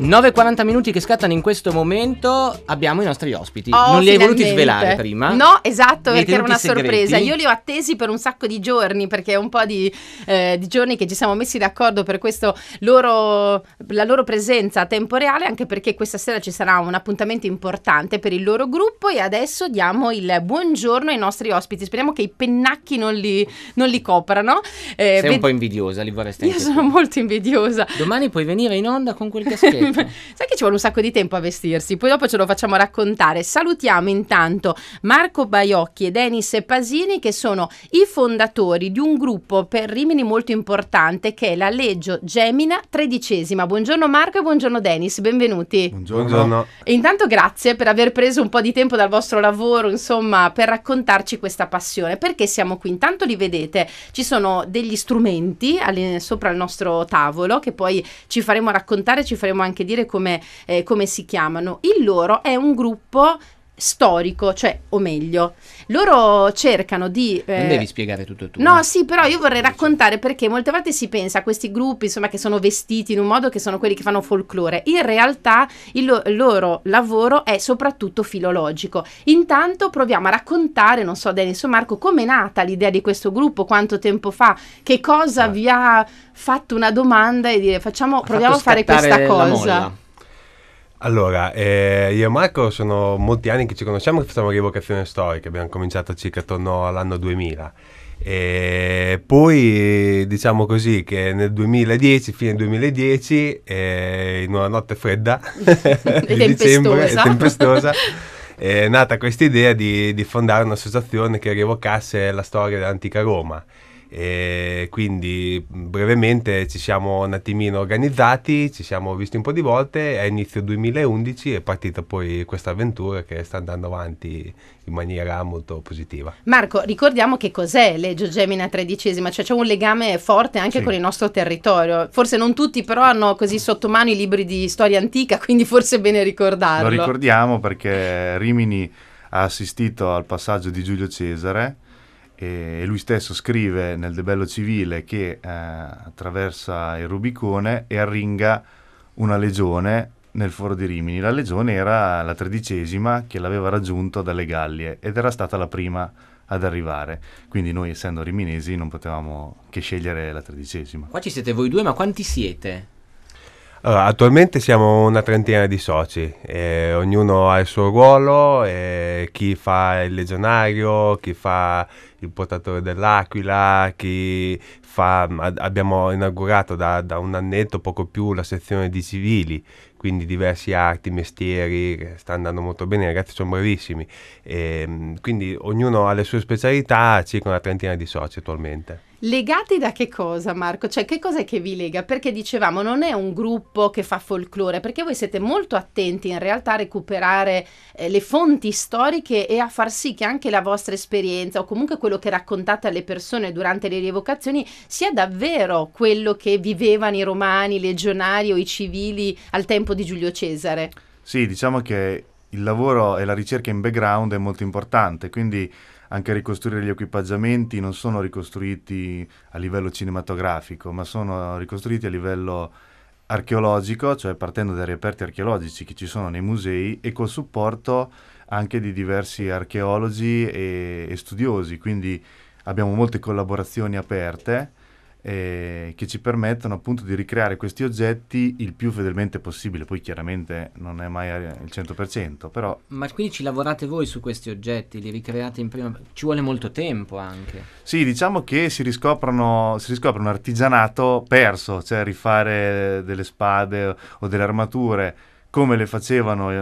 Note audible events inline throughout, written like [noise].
9.40 minuti che scattano in questo momento. Abbiamo i nostri ospiti. Oh, non li finalmente. hai voluti svelare prima? No, esatto, perché era una segreti. sorpresa. Io li ho attesi per un sacco di giorni, perché è un po' di, eh, di giorni che ci siamo messi d'accordo per loro, la loro presenza a tempo reale, anche perché questa sera ci sarà un appuntamento importante per il loro gruppo. E adesso diamo il buongiorno ai nostri ospiti. Speriamo che i pennacchi non li, non li coprano. Eh, Sei ved- un po' invidiosa, li vorresti Io sono qui. molto invidiosa. Domani puoi venire in onda con quel caschetto. [laughs] Sai che ci vuole un sacco di tempo a vestirsi, poi dopo ce lo facciamo raccontare. Salutiamo intanto Marco Baiocchi e Denis Pasini che sono i fondatori di un gruppo per Rimini molto importante che è la Leggio Gemina tredicesima. Buongiorno Marco e buongiorno Denis, benvenuti. Buongiorno. E intanto grazie per aver preso un po' di tempo dal vostro lavoro, insomma, per raccontarci questa passione. Perché siamo qui? Intanto li vedete, ci sono degli strumenti sopra il nostro tavolo che poi ci faremo raccontare, ci faremo anche neanche dire come, eh, come si chiamano. Il loro è un gruppo storico, cioè, o meglio, loro cercano di... Eh... Non devi spiegare tutto tu. No, eh? sì, però io vorrei raccontare perché molte volte si pensa a questi gruppi, insomma, che sono vestiti in un modo che sono quelli che fanno folklore. In realtà il lo- loro lavoro è soprattutto filologico. Intanto proviamo a raccontare, non so, Denis o Marco, com'è nata l'idea di questo gruppo, quanto tempo fa, che cosa ah. vi ha fatto una domanda e dire facciamo, ha proviamo a fare questa cosa. Molla. Allora, eh, io e Marco sono molti anni che ci conosciamo che facciamo rievocazione storica, abbiamo cominciato circa attorno all'anno 2000. E poi diciamo così che nel 2010, fine 2010, eh, in una notte fredda [laughs] [laughs] di dicembre, tempestosa, è nata questa idea di, di fondare un'associazione che rievocasse la storia dell'antica Roma. E quindi brevemente ci siamo un attimino organizzati, ci siamo visti un po' di volte, è inizio 2011 è partita poi questa avventura che sta andando avanti in maniera molto positiva. Marco, ricordiamo che cos'è Legio Gemina tredicesima, cioè c'è un legame forte anche sì. con il nostro territorio. Forse non tutti però hanno così sotto mano i libri di storia antica, quindi forse è bene ricordarlo. Lo ricordiamo perché Rimini ha assistito al passaggio di Giulio Cesare e lui stesso scrive nel Debello Civile che eh, attraversa il Rubicone e arringa una legione nel foro di Rimini. La legione era la tredicesima che l'aveva raggiunto dalle Gallie ed era stata la prima ad arrivare. Quindi noi essendo riminesi non potevamo che scegliere la tredicesima. Qua ci siete voi due, ma quanti siete? Allora, attualmente siamo una trentina di soci, eh, ognuno ha il suo ruolo, eh, chi fa il legionario, chi fa il portatore dell'Aquila, chi fa, abbiamo inaugurato da, da un annetto poco più la sezione di civili, quindi diversi arti, mestieri che sta andando molto bene, i ragazzi sono bravissimi. E, ehm, quindi ognuno ha le sue specialità, circa una trentina di soci attualmente. Legati da che cosa, Marco? Cioè, che cos'è che vi lega? Perché dicevamo, non è un gruppo che fa folklore, perché voi siete molto attenti in realtà a recuperare eh, le fonti storiche e a far sì che anche la vostra esperienza o comunque quello che raccontate alle persone durante le rievocazioni sia davvero quello che vivevano i romani, i legionari o i civili al tempo di Giulio Cesare. Sì, diciamo che il lavoro e la ricerca in background è molto importante, quindi anche ricostruire gli equipaggiamenti, non sono ricostruiti a livello cinematografico, ma sono ricostruiti a livello archeologico, cioè partendo dai reperti archeologici che ci sono nei musei e col supporto anche di diversi archeologi e, e studiosi, quindi abbiamo molte collaborazioni aperte eh, che ci permettono appunto di ricreare questi oggetti il più fedelmente possibile. Poi chiaramente non è mai eh, il 100%, però... Ma quindi ci lavorate voi su questi oggetti, li ricreate in prima... Ci vuole molto tempo anche. Sì, diciamo che si, riscoprono, si riscopre un artigianato perso, cioè rifare delle spade o delle armature come le facevano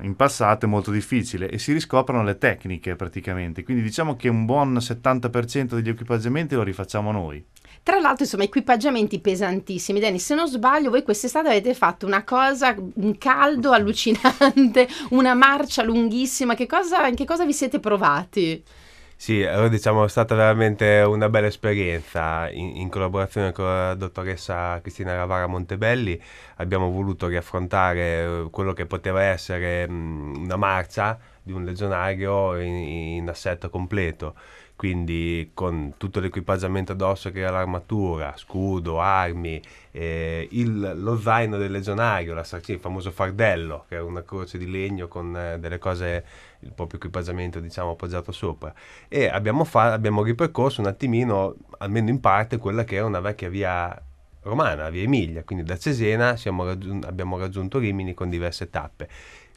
eh, in passato è molto difficile e si riscoprono le tecniche praticamente. Quindi diciamo che un buon 70% degli equipaggiamenti lo rifacciamo noi. Tra l'altro, insomma, equipaggiamenti pesantissimi. Denis, se non sbaglio, voi quest'estate avete fatto una cosa, un caldo mm. allucinante, [laughs] una marcia lunghissima. Che cosa, in che cosa vi siete provati? Sì, eh, diciamo è stata veramente una bella esperienza in, in, collaborazione con la dottoressa Cristina Ravara Montebelli abbiamo voluto riaffrontare eh, quello che poteva essere mm, una marcia di un legionario in, in assetto completo quindi con tutto l'equipaggiamento addosso che era l'armatura, scudo, armi, eh, il, lo zaino del legionario, la sarcina, il famoso fardello, che era una croce di legno con eh, delle cose, il proprio equipaggiamento diciamo appoggiato sopra. E abbiamo, fa- abbiamo ripercorso un attimino, almeno in parte, quella che era una vecchia via romana, la via Emilia, quindi da Cesena raggiun- abbiamo raggiunto Rimini con diverse tappe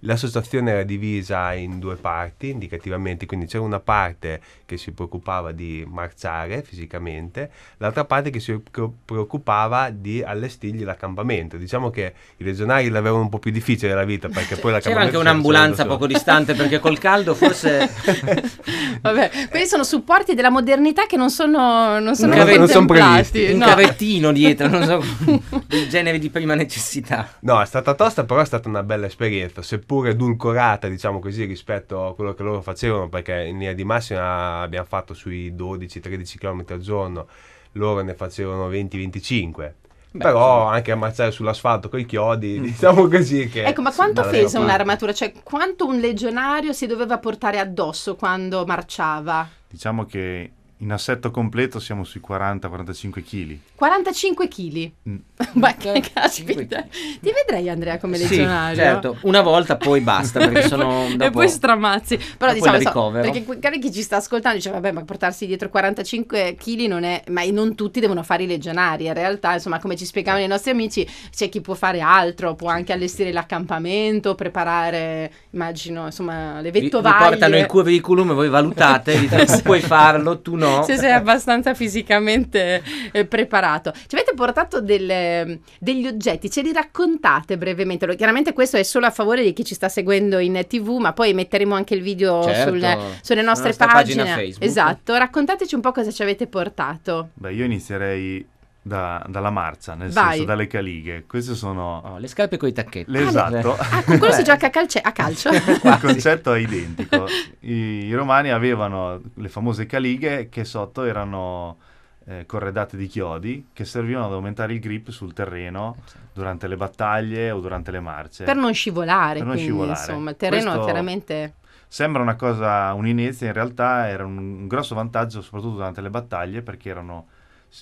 L'associazione era divisa in due parti indicativamente, quindi c'era una parte che si preoccupava di marciare fisicamente, l'altra parte che si preoccupava di allestirgli l'accampamento. Diciamo che i legionari l'avevano un po' più difficile la vita perché poi la C'era anche un'ambulanza poco distante perché col caldo forse... [laughs] Vabbè, quelli sono supporti della modernità che non sono, non sono, non non sono previsti. Un no. carrettino dietro, non so, [laughs] del genere di prima necessità. No, è stata tosta, però è stata una bella esperienza. Se seppur edulcorata, diciamo così, rispetto a quello che loro facevano, perché in linea di massima abbiamo fatto sui 12-13 km al giorno, loro ne facevano 20-25. Beh, Però sì. anche ammazzare sull'asfalto con i chiodi, mm. diciamo così che... Ecco, ma quanto pesa un'armatura? Cioè, quanto un legionario si doveva portare addosso quando marciava? Diciamo che in assetto completo siamo sui 40-45 kg. 45 kg? Mm. Ma [laughs] che caspita! Ti vedrei Andrea come legionario? Sì, certo, una volta poi basta perché [laughs] sono... Dopo... e poi stramazzi. Però diciamo, so, perché magari chi ci sta ascoltando dice vabbè ma portarsi dietro 45 kg non è... ma non tutti devono fare i legionari. In realtà insomma come ci spiegavano i nostri amici c'è chi può fare altro, può anche allestire l'accampamento, preparare immagino insomma le vettovaglie. Vi, vi portano il curriculum e voi valutate, dite, tu [laughs] puoi farlo, tu no no. se sei abbastanza fisicamente eh, preparato. Ci avete portato delle, ehm, degli oggetti, ce li raccontate brevemente? Chiaramente questo è solo a favore di chi ci sta seguendo in tv, ma poi metteremo anche il video certo. sul, sulle nostre pagine. Pagina Facebook. Esatto, raccontateci un po' cosa ci avete portato. Beh, io inizierei da, dalla marcia, nel Vai. senso dalle calighe. Queste sono... Oh, le scarpe con i tacchetti. esatto. Ah, ah, con quello si gioca a, calce- a calcio. [laughs] Il concetto è identico. I, I, romani avevano le famose calighe che sotto erano eh, corredate di chiodi che servivano ad aumentare il grip sul terreno certo. durante le battaglie o durante le marce. Per non scivolare. Per non quindi, scivolare. Insomma, il terreno Questo... chiaramente sembra una cosa, un'inezia, in realtà era un, grosso vantaggio soprattutto durante le battaglie perché erano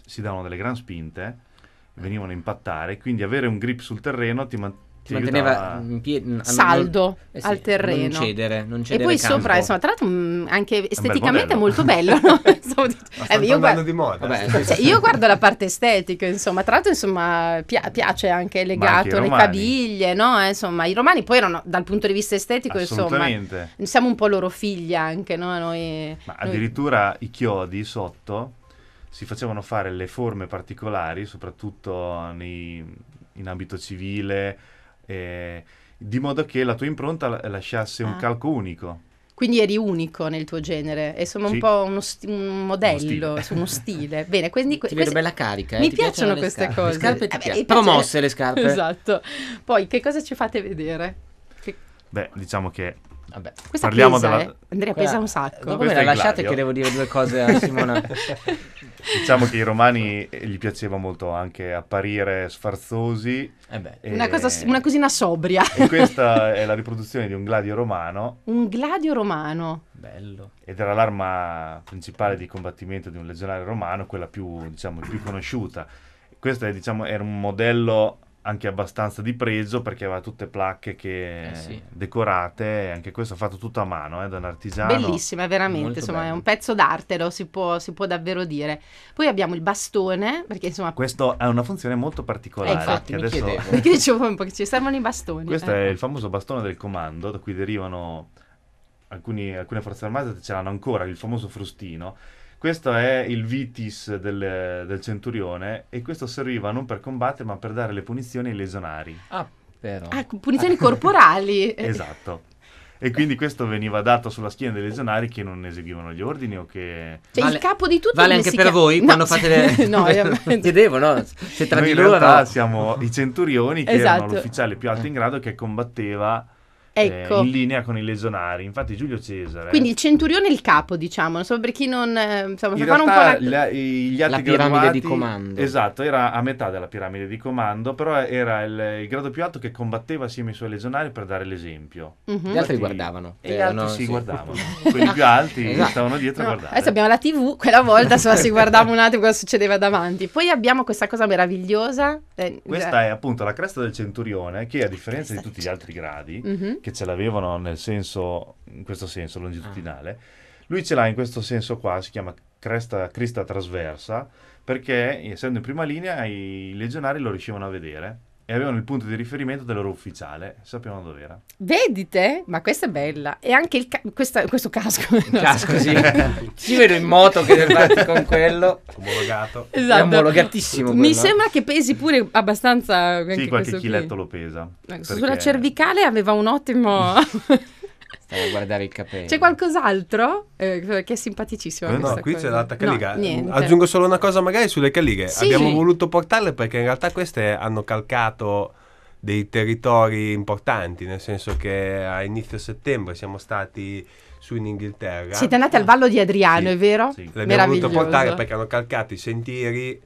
si davano delle gran spinte, venivano a impattare, quindi avere un grip sul terreno ti, man- ti manteneva in piedi, saldo eh sì, al terreno. Non cedere, non cedere. E poi campo. sopra, insomma, tra l'altro mm, anche esteticamente molto bello. No? [laughs] eh, io, guardo, di moda. Vabbè, cioè, io guardo la parte estetica, insomma, tra l'altro insomma, pi- piace anche legato anche le caviglie, no? Eh, insomma, i romani poi erano dal punto di vista estetico, insomma, siamo un po' loro figli anche, no? Noi, Ma noi... addirittura i chiodi sotto si facevano fare le forme particolari, soprattutto nei, in ambito civile, eh, di modo che la tua impronta lasciasse ah. un calco unico. Quindi eri unico nel tuo genere, è sono sì. un po' uno sti- un modello, uno stile. Uno stile. Bene, quindi que- ti vedo bella carica. Eh? Mi piacciono, piacciono queste cose. Le scarpe ti eh, piacciono. Promosse le scarpe. [laughs] Esatto. Poi che cosa ci fate vedere? Che... Beh, diciamo che Vabbè, questa Parliamo pesa, della... eh. Andrea pesa un sacco. Dopo me la lasciate che devo dire due cose a Simona. [laughs] diciamo che i romani eh, gli piaceva molto anche apparire sfarzosi. Eh e... una, cosa, una, cosina sobria. e questa è la riproduzione di un gladio romano. Un gladio romano. Bello. Ed era l'arma principale di combattimento di un legionario romano, quella più, diciamo, più conosciuta. Questo è, diciamo, era un modello anche abbastanza di pregio perché aveva tutte placche che eh sì. decorate, anche questo fatto tutto a mano eh, da un artigiano. Bellissima, veramente, Molto insomma bello. è un pezzo d'arte, lo si può, si può, davvero dire. Poi abbiamo il bastone, perché insomma... Questo ha una funzione molto particolare. Eh, infatti, che mi adesso... chiedevo. [laughs] perché dicevo un po' che ci servono i bastoni. Questo eh. è il famoso bastone del comando, da cui derivano alcuni, alcune forze armate, ce l'hanno ancora, il famoso frustino questo è il vitis del, del centurione e questo serviva non per combattere ma per dare le punizioni ai lesionari. Ah, vero. Ah, punizioni corporali. [laughs] esatto. E quindi questo veniva dato sulla schiena dei legionari che non eseguivano gli ordini o che... Cioè vale, il capo di tutto... Vale anche per chiama... voi no, quando fate le... [laughs] no, [laughs] chiedevo, no? Se tra Noi di loro... In realtà siamo i centurioni che esatto. erano l'ufficiale più alto in grado che combatteva eh, eh, ecco. eh, in linea con i legionari. Infatti Giulio Cesare... Quindi il centurione è il capo, diciamo, non so per chi non... Eh, insomma, in realtà la... La, gli atti la piramide graduati, di comando. Esatto, era a metà della piramide di comando, però era il, il grado più alto che combatteva assieme ai suoi legionari per dare l'esempio. Mm-hmm. Gli altri Infatti, guardavano. E gli altri no, si sì. guardavano. [laughs] Quelli più alti esatto. stavano dietro no. a guardare. Adesso abbiamo la tv, quella volta solo si guardava un attimo cosa succedeva davanti. Poi abbiamo questa cosa meravigliosa. questa è appunto la cresta del centurione che a differenza di tutti gli altri gradi mm-hmm che ce l'avevano nel senso, in questo senso, longitudinale. Ah. Lui ce l'ha in questo senso qua, si chiama cresta, crista trasversa, perché essendo in prima linea i legionari lo riuscivano a vedere e avevano il punto di riferimento del loro ufficiale, sappiamo dove era. Vedi te? Ma questa è bella. E anche ca- questa, questo casco. Il [laughs] casco, sì. Ci vedo in moto che deve farti con quello. Omologato. Esatto. È omologatissimo. Mi quello. sembra che pesi pure abbastanza. Sì, qualche chiletto qui. lo pesa. Ecco, sulla perché... cervicale aveva un ottimo... [laughs] Stavo a guardare il capello. C'è qualcos'altro? Eh, che è simpaticissimo. Eh no, qui cosa. c'è l'altra Caliga. No, Aggiungo solo una cosa magari sulle Calighe. Sì. Abbiamo voluto portarle perché in realtà queste hanno calcato dei territori importanti, nel senso che a inizio settembre siamo stati su in Inghilterra. Siete andati al Vallo di Adriano, sì, è vero? Sì. abbiamo voluto portare perché hanno calcato i sentieri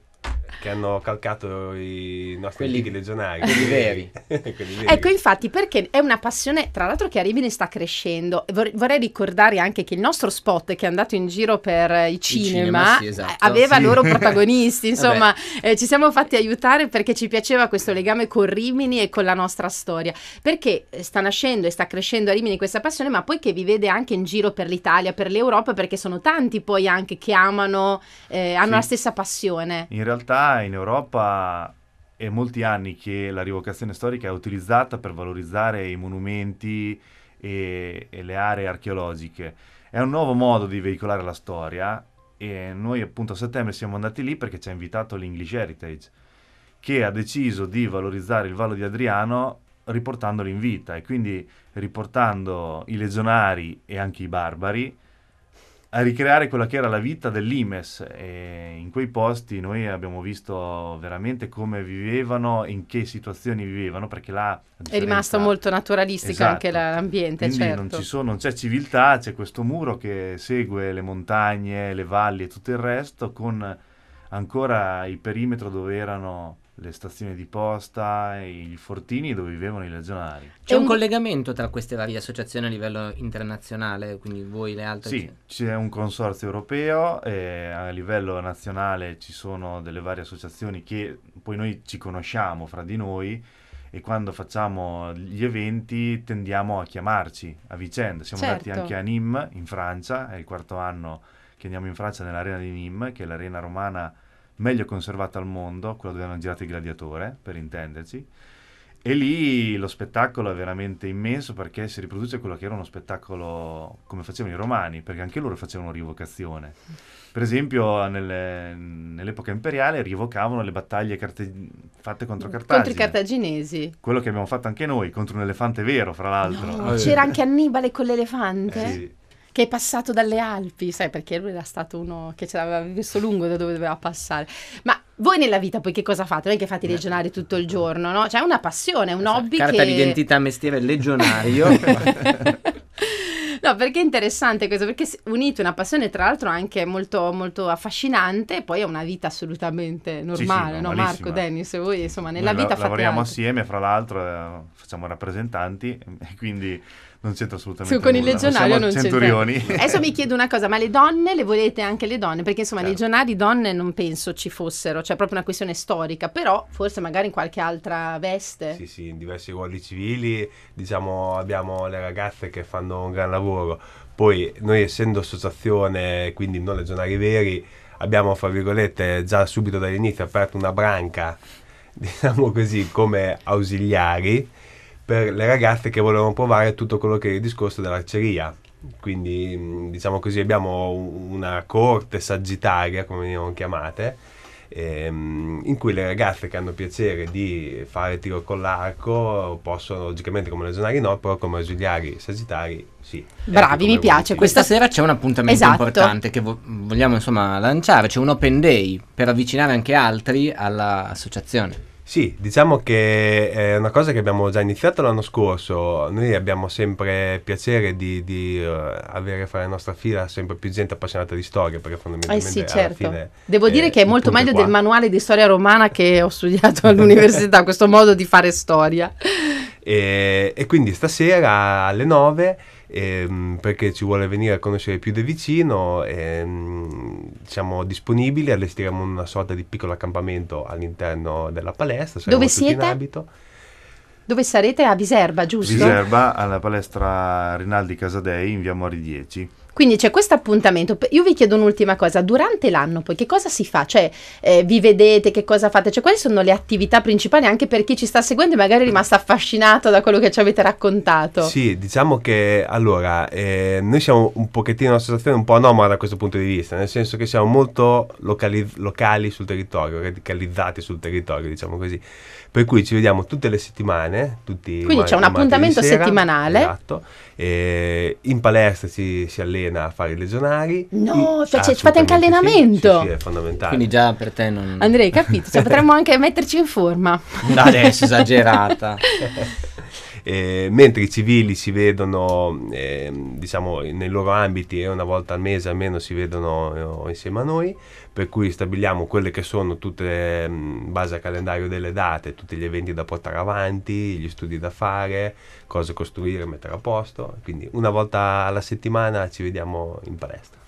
che hanno calcato i nostri quelli, antichi legionari. Quelli [laughs] veri. quelli veri. Ecco, infatti, perché è una passione, tra l'altro, che a Rimini sta crescendo. vorrei ricordare anche che il nostro spot che è andato in giro per eh, i cinema, cinema sì, esatto. aveva sì. loro [laughs] protagonisti, insomma, eh, ci siamo fatti aiutare perché ci piaceva questo legame con Rimini e con la nostra storia. Perché eh, sta nascendo e sta crescendo a Rimini questa passione, ma poi che vi vede anche in giro per l'Italia, per l'Europa, perché sono tanti poi anche che amano, eh, hanno sì. la stessa passione. In realtà in Europa è molti anni che la rivocazione storica è utilizzata per valorizzare i monumenti e, e le aree archeologiche. È un nuovo modo di veicolare la storia e noi appunto a settembre siamo andati lì perché ci ha invitato l'English Heritage che ha deciso di valorizzare il Vallo di Adriano riportandolo in vita e quindi riportando i legionari e anche i barbari a ricreare quella che era la vita dell'Imes e in quei posti noi abbiamo visto veramente come vivevano, in che situazioni vivevano, perché là... Differenza... È rimasto molto naturalistico esatto. anche l'ambiente, Quindi certo. non, sono, non, c'è civiltà, c'è questo muro che segue le montagne, le valli e tutto il resto, con ancora il perimetro dove erano le stazioni di posta, i fortini dove vivevano i legionari. C'è un collegamento tra queste varie associazioni a livello internazionale, quindi voi le altre? Sì, c'è un consorzio europeo, a livello nazionale ci sono delle varie associazioni che poi noi ci conosciamo fra di noi e quando facciamo gli eventi tendiamo a chiamarci a vicenda. Siamo certo. andati anche a Nîmes in Francia, è il quarto anno che andiamo in Francia nell'arena di Nîmes, che è l'arena romana meglio conservata al mondo, quella dove hanno girato il gladiatore, per intenderci. E lì lo spettacolo è veramente immenso perché si riproduce quello che era uno spettacolo come facevano i romani, perché anche loro facevano rivocazione. Per esempio, nelle, nell'epoca imperiale rivocavano le battaglie carte, fatte contro Cartagine. Contro i cartaginesi. Quello che abbiamo fatto anche noi, contro un elefante vero, fra l'altro. No, ah, c'era anche Annibale con l'elefante? Eh, sì che è passato dalle Alpi, sai, perché lui era stato uno che ce l'aveva visto lungo da dove doveva passare. Ma voi nella vita poi che cosa fate? Non è che fate il legionario tutto il giorno, no? Cioè, è una passione, è un hobby Carta che... d'identità, mestiere, legionario. [laughs] no, perché è interessante questo, perché unite una passione tra l'altro anche molto, molto affascinante, poi è una vita assolutamente normale, sì, sì, no? Marco, Dennis, voi insomma nella Noi vita la- fate... Lavoriamo anche. assieme, fra l'altro, eh, facciamo rappresentanti, [laughs] e quindi non c'entra assolutamente Su, con nulla. il legionario non, centurioni. c'entra. Adesso mi chiedo una cosa, ma le donne le volete anche le donne? Perché insomma certo. legionari donne non penso ci fossero, cioè proprio una questione storica, però forse magari in qualche altra veste. Sì, sì, in diversi ruoli civili, diciamo abbiamo le ragazze che fanno un gran lavoro. Poi noi essendo associazione, quindi non legionari veri, abbiamo, fra virgolette, già subito dall'inizio aperto una branca, [laughs] diciamo così, come ausiliari per le ragazze che volevano provare tutto quello che è il discorso dell'arceria. Quindi mm, diciamo così abbiamo una corte sagittaria, come venivano chiamate, ehm, in cui le ragazze che hanno piacere di fare tiro con l'arco possono, logicamente come legionari no, però come ausiliari sagittari sì. Ecco Bravi, mi piace. Questa sera c'è un appuntamento esatto. importante che vo- vogliamo insomma lanciare, c'è un open day per avvicinare anche altri all'associazione. Sì, diciamo che è una cosa che abbiamo già iniziato l'anno scorso. Noi abbiamo sempre piacere di, di uh, avere fra la nostra fila sempre più gente appassionata di storia, perché fondamentalmente eh sì, certo. Fine, Devo dire che è molto meglio qua. del manuale di storia romana che ho [laughs] studiato all'università, questo modo di fare storia. E, e quindi stasera alle 9 ehm, perché ci vuole venire a conoscere più da vicino, ehm, siamo disponibili, allestiremo una sorta di piccolo accampamento all'interno della palestra, Dove siete? in abito. Dove sarete? A Viserba, giusto? Viserba, alla palestra Rinaldi Casadei, in via Mori 10. Quindi c'è questo appuntamento. Io vi chiedo un'ultima cosa, durante l'anno poi che cosa si fa? Cioè eh, vi vedete, che cosa fate? Cioè quali sono le attività principali anche per chi ci sta seguendo e magari è rimasto affascinato da quello che ci avete raccontato? Sì, diciamo che allora eh, noi siamo un pochettino una situazione un po' anomala da questo punto di vista, nel senso che siamo molto locali, locali sul territorio, radicalizzati sul territorio, diciamo così. Per cui ci vediamo tutte le settimane, tutti Quindi c'è un appuntamento sera, settimanale. Esatto eh, in palestra si, si, allena a fare i legionari. No, cioè, fate anche allenamento. Sì, sì, è fondamentale. Quindi già per te non... Andrei, capito, cioè, [laughs] potremmo anche metterci in forma. Da adesso, esagerata. [laughs] eh, mentre i civili si vedono eh, diciamo, nei loro ambiti e eh, una volta al mese almeno si vedono eh, insieme a noi, per cui stabiliamo quelle che sono tutte, in ehm, base al calendario delle date, tutti gli eventi da portare avanti, gli studi da fare, cose costruire, mettere a posto, quindi una volta alla settimana ci vediamo in palestra.